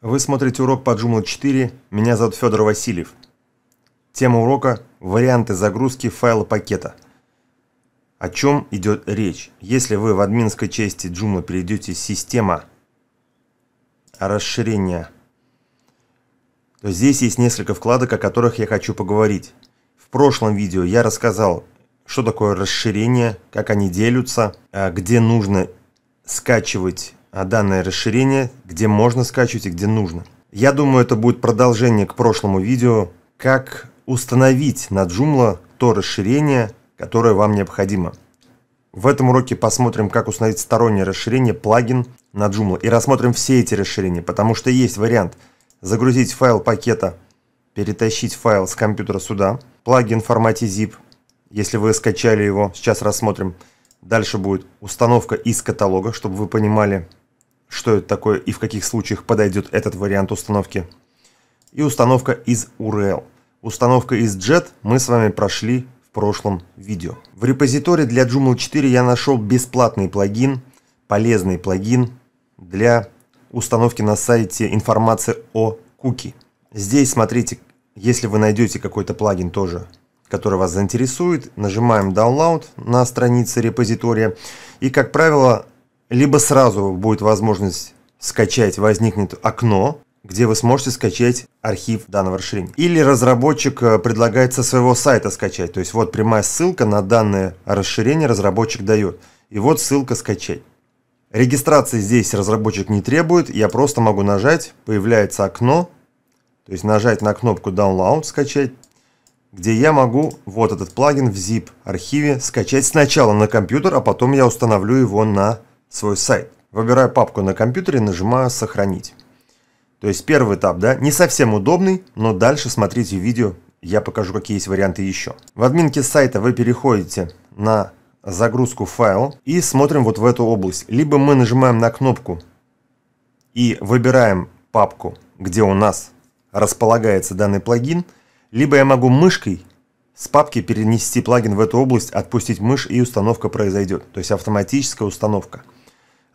Вы смотрите урок по Joomla 4, меня зовут Федор Васильев. Тема урока – варианты загрузки файла пакета. О чем идет речь? Если вы в админской части Joomla перейдете «Система», расширения, то здесь есть несколько вкладок, о которых я хочу поговорить. В прошлом видео я рассказал, что такое расширение, как они делятся, э, где нужно скачивать а данное расширение, где можно скачивать и где нужно. Я думаю, это будет продолжение к прошлому видео, как установить на Joomla то расширение, которое вам необходимо. В этом уроке посмотрим, как установить стороннее расширение, плагин на Joomla. И рассмотрим все эти расширения, потому что есть вариант загрузить файл пакета, перетащить файл с компьютера сюда. Плагин в формате zip, если вы скачали его, сейчас рассмотрим. Дальше будет установка из каталога, чтобы вы понимали, что это такое и в каких случаях подойдет этот вариант установки. И установка из URL. Установка из JET мы с вами прошли в прошлом видео. В репозитории для Joomla 4 я нашел бесплатный плагин, полезный плагин для установки на сайте информации о куки. Здесь, смотрите, если вы найдете какой-то плагин тоже, который вас заинтересует, нажимаем Download на странице репозитория. И, как правило, либо сразу будет возможность скачать, возникнет окно, где вы сможете скачать архив данного расширения. Или разработчик э, предлагает со своего сайта скачать. То есть вот прямая ссылка на данное расширение разработчик дает. И вот ссылка скачать. Регистрации здесь разработчик не требует, я просто могу нажать, появляется окно, то есть нажать на кнопку Download, скачать, где я могу вот этот плагин в zip архиве скачать сначала на компьютер, а потом я установлю его на свой сайт. Выбираю папку на компьютере, нажимаю «Сохранить». То есть первый этап, да, не совсем удобный, но дальше смотрите видео, я покажу, какие есть варианты еще. В админке сайта вы переходите на загрузку файл и смотрим вот в эту область. Либо мы нажимаем на кнопку и выбираем папку, где у нас располагается данный плагин, либо я могу мышкой с папки перенести плагин в эту область, отпустить мышь и установка произойдет. То есть автоматическая установка.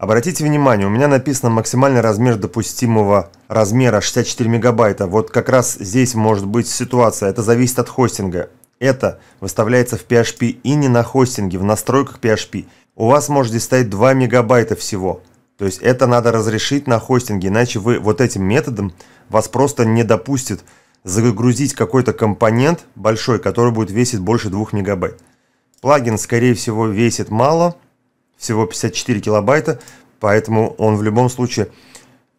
Обратите внимание, у меня написано максимальный размер допустимого размера 64 мегабайта. Вот как раз здесь может быть ситуация, это зависит от хостинга. Это выставляется в PHP и не на хостинге, в настройках PHP. У вас может здесь стоять 2 мегабайта всего. То есть это надо разрешить на хостинге, иначе вы вот этим методом вас просто не допустит загрузить какой-то компонент большой, который будет весить больше 2 мегабайт. Плагин, скорее всего, весит мало – всего 54 килобайта, поэтому он в любом случае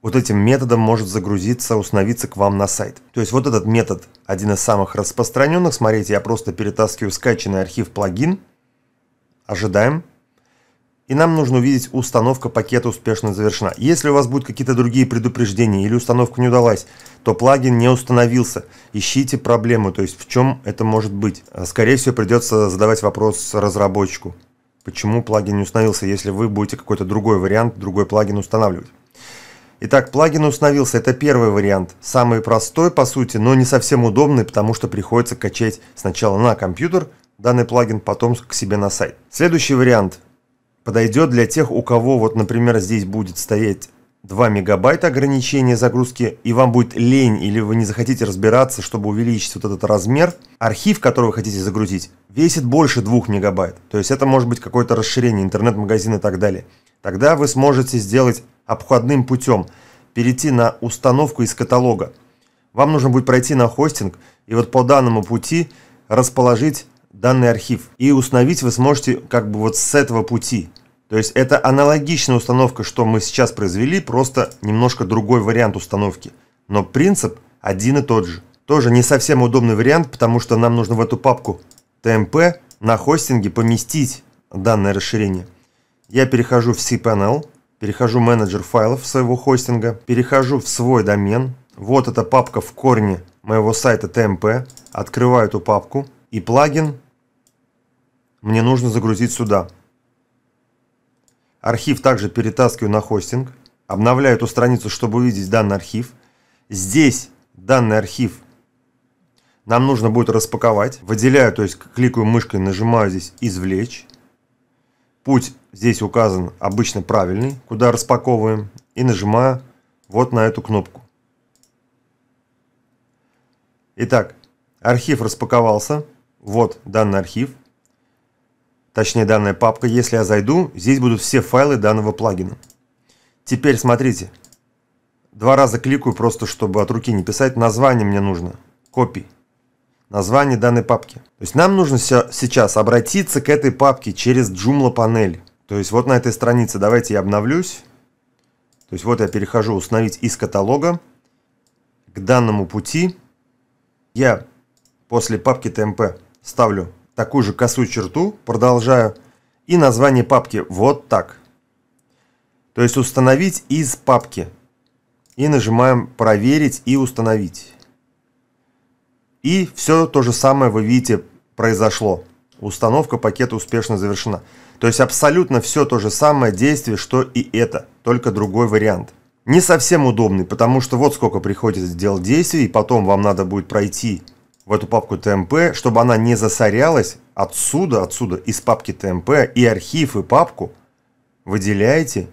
вот этим методом может загрузиться, установиться к вам на сайт. То есть вот этот метод один из самых распространенных. Смотрите, я просто перетаскиваю скачанный архив плагин, ожидаем, и нам нужно увидеть установка пакета успешно завершена. Если у вас будут какие-то другие предупреждения или установка не удалась, то плагин не установился. Ищите проблему, то есть в чем это может быть. Скорее всего придется задавать вопрос разработчику почему плагин не установился, если вы будете какой-то другой вариант, другой плагин устанавливать. Итак, плагин установился, это первый вариант, самый простой по сути, но не совсем удобный, потому что приходится качать сначала на компьютер данный плагин, потом к себе на сайт. Следующий вариант подойдет для тех, у кого вот, например, здесь будет стоять 2 мегабайта ограничения загрузки, и вам будет лень или вы не захотите разбираться, чтобы увеличить вот этот размер, архив, который вы хотите загрузить, весит больше 2 мегабайт. То есть это может быть какое-то расширение, интернет-магазин и так далее. Тогда вы сможете сделать обходным путем, перейти на установку из каталога. Вам нужно будет пройти на хостинг и вот по данному пути расположить данный архив. И установить вы сможете как бы вот с этого пути. То есть это аналогичная установка, что мы сейчас произвели, просто немножко другой вариант установки. Но принцип один и тот же. Тоже не совсем удобный вариант, потому что нам нужно в эту папку TMP на хостинге поместить данное расширение. Я перехожу в cPanel, перехожу в менеджер файлов своего хостинга, перехожу в свой домен. Вот эта папка в корне моего сайта TMP. Открываю эту папку и плагин мне нужно загрузить сюда. Архив также перетаскиваю на хостинг, обновляю эту страницу, чтобы увидеть данный архив. Здесь данный архив нам нужно будет распаковать. Выделяю, то есть кликаю мышкой, нажимаю здесь «Извлечь». Путь здесь указан обычно правильный, куда распаковываем. И нажимаю вот на эту кнопку. Итак, архив распаковался. Вот данный архив. Точнее, данная папка. Если я зайду, здесь будут все файлы данного плагина. Теперь смотрите. Два раза кликаю, просто чтобы от руки не писать. Название мне нужно. Копий. Название данной папки. То есть нам нужно сейчас обратиться к этой папке через Joomla панель. То есть вот на этой странице давайте я обновлюсь. То есть вот я перехожу установить из каталога к данному пути. Я после папки tmp ставлю такую же косую черту, продолжаю, и название папки вот так. То есть установить из папки. И нажимаем проверить и установить. И все то же самое вы видите произошло. Установка пакета успешно завершена. То есть абсолютно все то же самое действие, что и это, только другой вариант. Не совсем удобный, потому что вот сколько приходится делать действий, и потом вам надо будет пройти в эту папку ТМП, чтобы она не засорялась отсюда, отсюда, из папки ТМП, и архив, и папку выделяете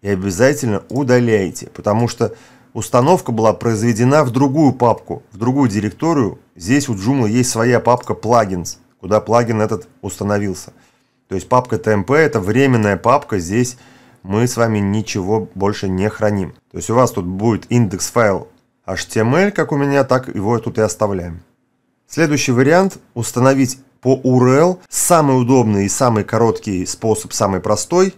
и обязательно удаляете, потому что установка была произведена в другую папку, в другую директорию. Здесь у Joomla есть своя папка «Плагинс», куда плагин этот установился. То есть папка TMP это временная папка, здесь мы с вами ничего больше не храним. То есть у вас тут будет индекс файл HTML, как у меня, так его тут и оставляем. Следующий вариант – установить по URL самый удобный и самый короткий способ, самый простой,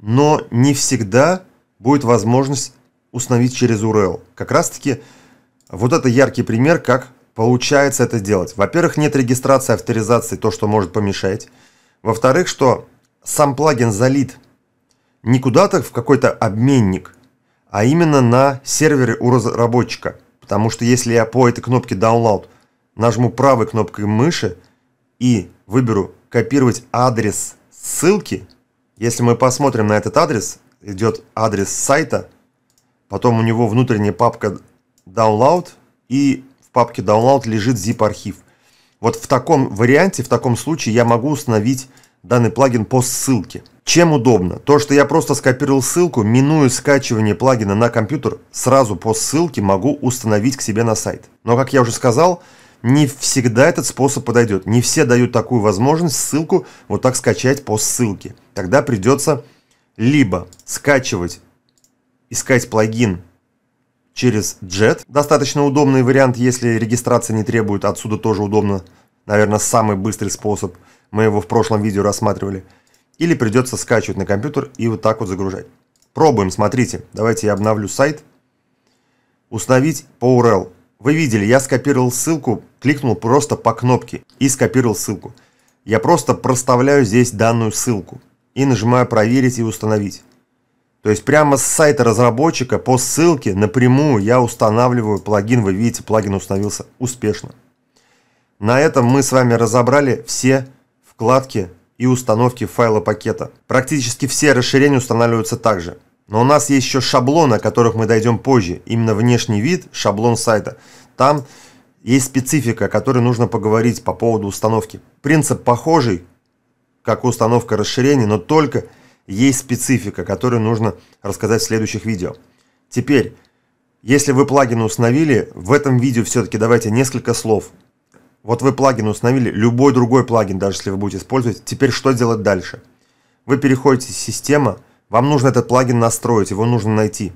но не всегда будет возможность установить через URL. Как раз таки вот это яркий пример, как получается это делать. Во-первых, нет регистрации, авторизации, то, что может помешать. Во-вторых, что сам плагин залит не куда-то в какой-то обменник, а именно на сервере у разработчика. Потому что если я по этой кнопке download – нажму правой кнопкой мыши и выберу «Копировать адрес ссылки». Если мы посмотрим на этот адрес, идет адрес сайта, потом у него внутренняя папка «Download» и в папке «Download» лежит zip-архив. Вот в таком варианте, в таком случае я могу установить данный плагин по ссылке. Чем удобно? То, что я просто скопировал ссылку, минуя скачивание плагина на компьютер, сразу по ссылке могу установить к себе на сайт. Но, как я уже сказал, не всегда этот способ подойдет. Не все дают такую возможность ссылку вот так скачать по ссылке. Тогда придется либо скачивать, искать плагин через Jet. Достаточно удобный вариант, если регистрация не требует. Отсюда тоже удобно. Наверное, самый быстрый способ. Мы его в прошлом видео рассматривали. Или придется скачивать на компьютер и вот так вот загружать. Пробуем, смотрите. Давайте я обновлю сайт. Установить по URL. Вы видели, я скопировал ссылку, кликнул просто по кнопке и скопировал ссылку. Я просто проставляю здесь данную ссылку и нажимаю «Проверить и установить». То есть прямо с сайта разработчика по ссылке напрямую я устанавливаю плагин. Вы видите, плагин установился успешно. На этом мы с вами разобрали все вкладки и установки файла пакета. Практически все расширения устанавливаются также. Но у нас есть еще шаблоны, о которых мы дойдем позже. Именно внешний вид, шаблон сайта. Там есть специфика, о которой нужно поговорить по поводу установки. Принцип похожий, как установка расширений, но только есть специфика, которую нужно рассказать в следующих видео. Теперь, если вы плагин установили, в этом видео все-таки давайте несколько слов. Вот вы плагин установили, любой другой плагин, даже если вы будете использовать. Теперь что делать дальше? Вы переходите в систему. Вам нужно этот плагин настроить, его нужно найти.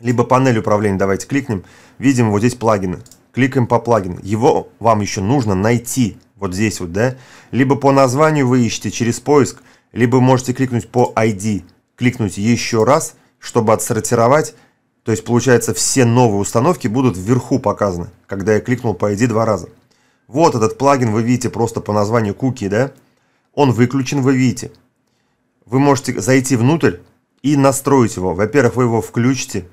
Либо панель управления давайте кликнем. Видим вот здесь плагины. Кликаем по плагину. Его вам еще нужно найти. Вот здесь вот, да? Либо по названию вы ищете через поиск, либо можете кликнуть по ID. Кликнуть еще раз, чтобы отсортировать. То есть, получается, все новые установки будут вверху показаны, когда я кликнул по ID два раза. Вот этот плагин вы видите просто по названию куки, да? Он выключен, вы видите вы можете зайти внутрь и настроить его. Во-первых, вы его включите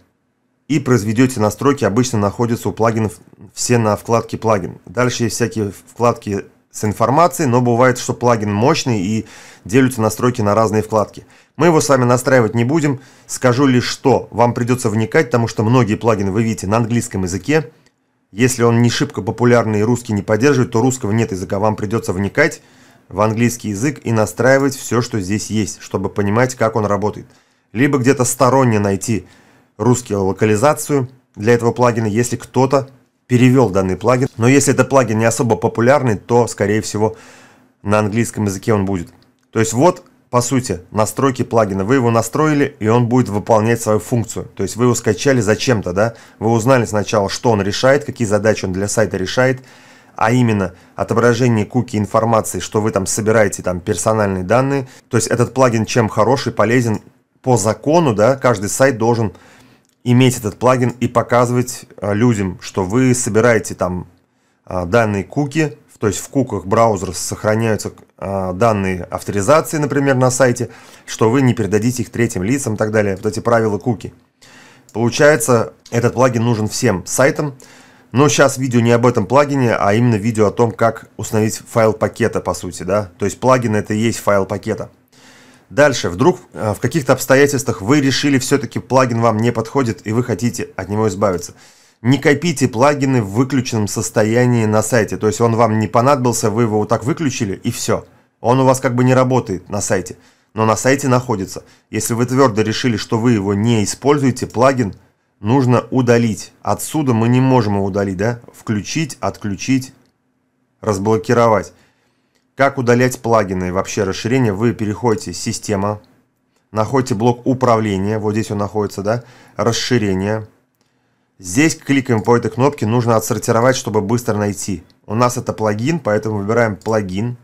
и произведете настройки. Обычно находятся у плагинов все на вкладке «Плагин». Дальше есть всякие вкладки с информацией, но бывает, что плагин мощный и делятся настройки на разные вкладки. Мы его сами настраивать не будем. Скажу лишь, что вам придется вникать, потому что многие плагины вы видите на английском языке. Если он не шибко популярный и русский не поддерживает, то русского нет языка, вам придется вникать в английский язык и настраивать все, что здесь есть, чтобы понимать, как он работает. Либо где-то сторонне найти русскую локализацию для этого плагина, если кто-то перевел данный плагин. Но если этот плагин не особо популярный, то, скорее всего, на английском языке он будет. То есть вот, по сути, настройки плагина. Вы его настроили, и он будет выполнять свою функцию. То есть вы его скачали зачем-то, да? Вы узнали сначала, что он решает, какие задачи он для сайта решает, а именно отображение куки информации, что вы там собираете там персональные данные. То есть этот плагин чем хороший, полезен по закону, да, каждый сайт должен иметь этот плагин и показывать э, людям, что вы собираете там э, данные куки, то есть в куках браузера сохраняются э, данные авторизации, например, на сайте, что вы не передадите их третьим лицам и так далее, вот эти правила куки. Получается, этот плагин нужен всем сайтам, но сейчас видео не об этом плагине, а именно видео о том, как установить файл пакета, по сути, да. То есть плагин это и есть файл пакета. Дальше, вдруг э, в каких-то обстоятельствах вы решили все-таки плагин вам не подходит и вы хотите от него избавиться. Не копите плагины в выключенном состоянии на сайте. То есть он вам не понадобился, вы его вот так выключили и все. Он у вас как бы не работает на сайте, но на сайте находится. Если вы твердо решили, что вы его не используете, плагин – нужно удалить. Отсюда мы не можем его удалить, да? Включить, отключить, разблокировать. Как удалять плагины и вообще расширения? Вы переходите в «Система», находите блок управления, вот здесь он находится, да, расширение. Здесь кликаем по этой кнопке, нужно отсортировать, чтобы быстро найти. У нас это плагин, поэтому выбираем плагин.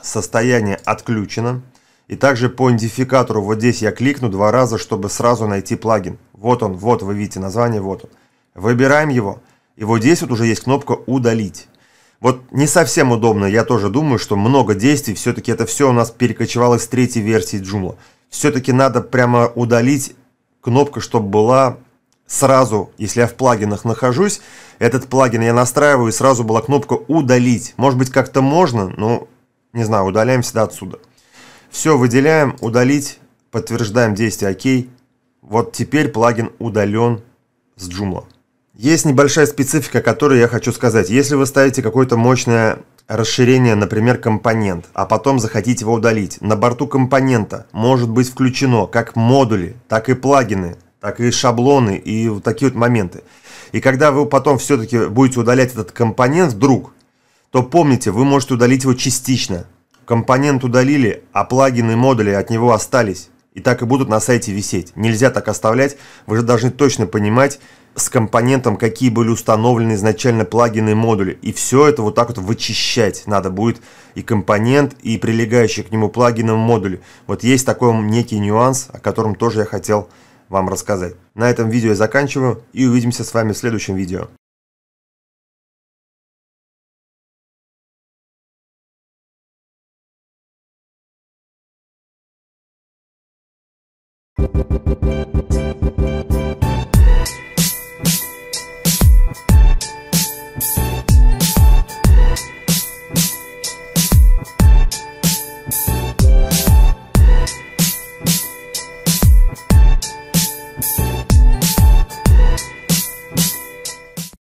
Состояние отключено. И также по идентификатору вот здесь я кликну два раза, чтобы сразу найти плагин. Вот он, вот вы видите название, вот он. Выбираем его. И вот здесь вот уже есть кнопка «Удалить». Вот не совсем удобно, я тоже думаю, что много действий, все-таки это все у нас перекочевало из третьей версии Joomla. Все-таки надо прямо удалить кнопку, чтобы была сразу, если я в плагинах нахожусь, этот плагин я настраиваю, и сразу была кнопка «Удалить». Может быть, как-то можно, но, не знаю, удаляем всегда отсюда. Все, выделяем, удалить, подтверждаем действие «Ок», вот теперь плагин удален с Joomla. Есть небольшая специфика, которую я хочу сказать. Если вы ставите какое-то мощное расширение, например, компонент, а потом захотите его удалить, на борту компонента может быть включено как модули, так и плагины, так и шаблоны и вот такие вот моменты. И когда вы потом все-таки будете удалять этот компонент вдруг, то помните, вы можете удалить его частично. Компонент удалили, а плагины и модули от него остались и так и будут на сайте висеть. Нельзя так оставлять, вы же должны точно понимать с компонентом, какие были установлены изначально плагины и модули. И все это вот так вот вычищать надо будет и компонент, и прилегающий к нему плагины, и модули. Вот есть такой некий нюанс, о котором тоже я хотел вам рассказать. На этом видео я заканчиваю и увидимся с вами в следующем видео. Thank you.